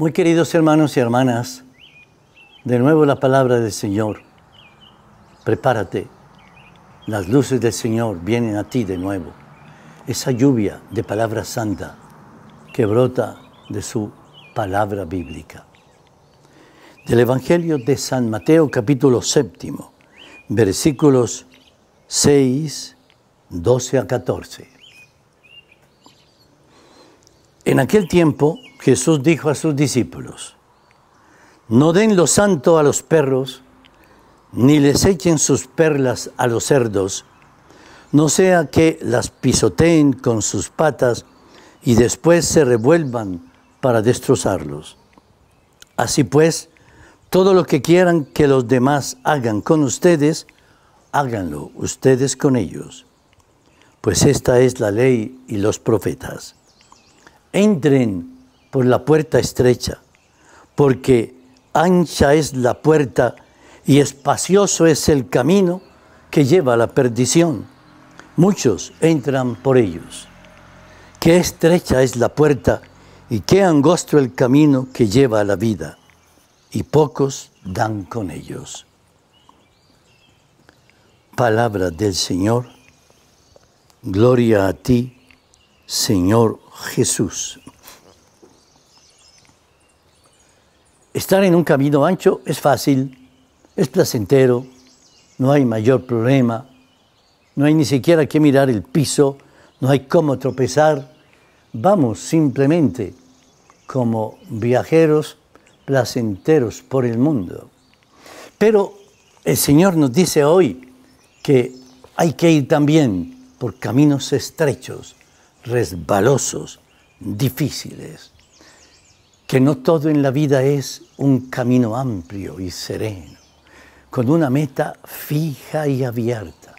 Muy queridos hermanos y hermanas, de nuevo la palabra del Señor. Prepárate, las luces del Señor vienen a ti de nuevo. Esa lluvia de palabra santa que brota de su palabra bíblica. Del Evangelio de San Mateo capítulo séptimo, versículos 6, 12 a 14. En aquel tiempo Jesús dijo a sus discípulos, no den lo santo a los perros, ni les echen sus perlas a los cerdos, no sea que las pisoteen con sus patas y después se revuelvan para destrozarlos. Así pues, todo lo que quieran que los demás hagan con ustedes, háganlo ustedes con ellos. Pues esta es la ley y los profetas. Entren por la puerta estrecha, porque ancha es la puerta y espacioso es el camino que lleva a la perdición. Muchos entran por ellos. Qué estrecha es la puerta y qué angosto el camino que lleva a la vida, y pocos dan con ellos. Palabra del Señor. Gloria a ti, Señor Jesús. Estar en un camino ancho es fácil, es placentero, no hay mayor problema, no hay ni siquiera que mirar el piso, no hay cómo tropezar. Vamos simplemente como viajeros placenteros por el mundo. Pero el Señor nos dice hoy que hay que ir también por caminos estrechos, resbalosos, difíciles que no todo en la vida es un camino amplio y sereno, con una meta fija y abierta,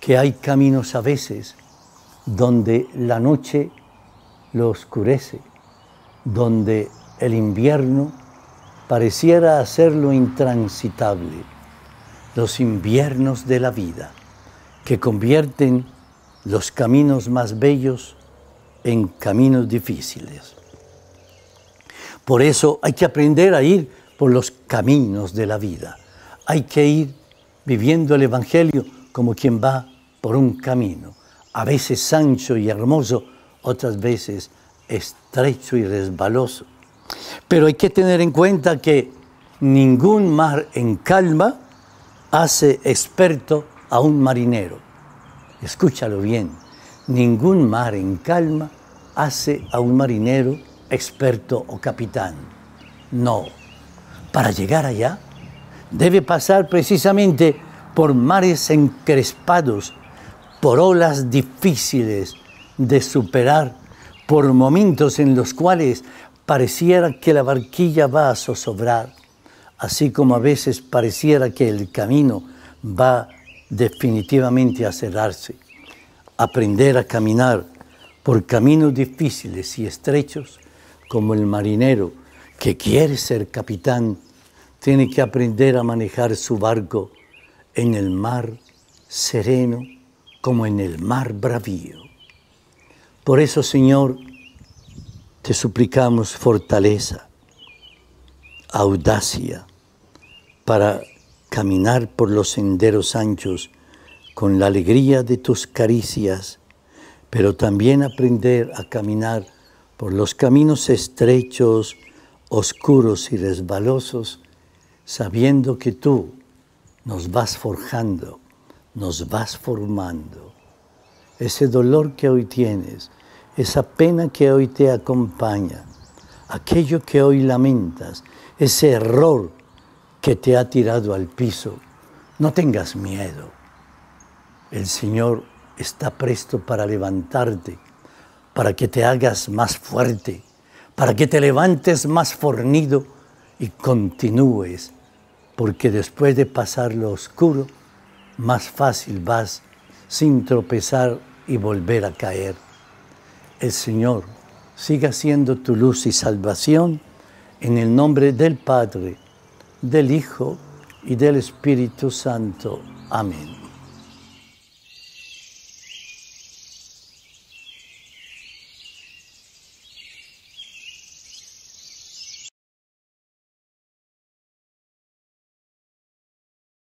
que hay caminos a veces donde la noche lo oscurece, donde el invierno pareciera hacerlo intransitable, los inviernos de la vida, que convierten los caminos más bellos en caminos difíciles. Por eso hay que aprender a ir por los caminos de la vida. Hay que ir viviendo el Evangelio como quien va por un camino, a veces ancho y hermoso, otras veces estrecho y resbaloso. Pero hay que tener en cuenta que ningún mar en calma hace experto a un marinero. Escúchalo bien, ningún mar en calma hace a un marinero experto o capitán. No. Para llegar allá debe pasar precisamente por mares encrespados, por olas difíciles de superar, por momentos en los cuales pareciera que la barquilla va a zozobrar, así como a veces pareciera que el camino va definitivamente a cerrarse. Aprender a caminar por caminos difíciles y estrechos como el marinero que quiere ser capitán, tiene que aprender a manejar su barco en el mar sereno como en el mar bravío. Por eso, Señor, te suplicamos fortaleza, audacia para caminar por los senderos anchos con la alegría de tus caricias, pero también aprender a caminar por los caminos estrechos, oscuros y resbalosos, sabiendo que tú nos vas forjando, nos vas formando. Ese dolor que hoy tienes, esa pena que hoy te acompaña, aquello que hoy lamentas, ese error que te ha tirado al piso, no tengas miedo. El Señor está presto para levantarte para que te hagas más fuerte, para que te levantes más fornido y continúes, porque después de pasar lo oscuro, más fácil vas sin tropezar y volver a caer. El Señor siga siendo tu luz y salvación en el nombre del Padre, del Hijo y del Espíritu Santo. Amén.